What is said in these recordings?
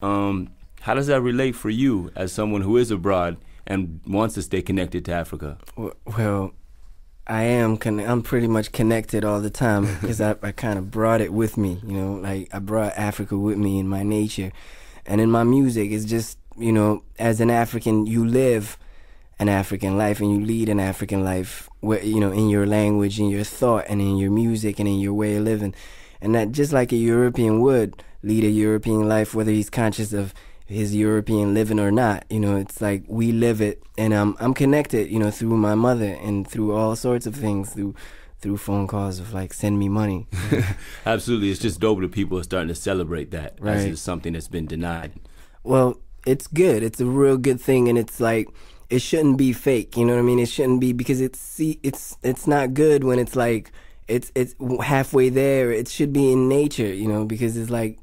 Um, how does that relate for you as someone who is abroad and wants to stay connected to Africa? Well, I am. Con- I'm pretty much connected all the time because I, I kind of brought it with me. You know, like I brought Africa with me in my nature, and in my music. It's just you know, as an African, you live an African life and you lead an African life. Where you know, in your language, in your thought, and in your music, and in your way of living and that just like a European would lead a European life, whether he's conscious of his European living or not. You know, it's like we live it, and I'm um, I'm connected. You know, through my mother and through all sorts of things through through phone calls of like send me money. Absolutely, it's just dope that people are starting to celebrate that right. as something that's been denied. Well, it's good. It's a real good thing, and it's like it shouldn't be fake. You know what I mean? It shouldn't be because it's see, it's it's not good when it's like it's it's halfway there. It should be in nature, you know, because it's like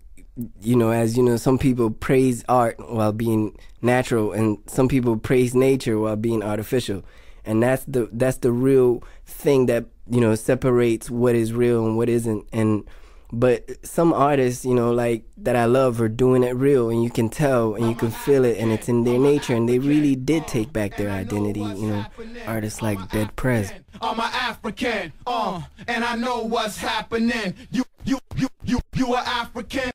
you know, as you know, some people praise art while being natural, and some people praise nature while being artificial, and that's the that's the real thing that you know separates what is real and what isn't. And but some artists, you know, like that I love, are doing it real, and you can tell, and you can feel it, and it's in their nature, and they really did take back their identity. You know, artists like Dead Prez I'm an African, uh, and I know what's happening. You, you, you, you, you are African.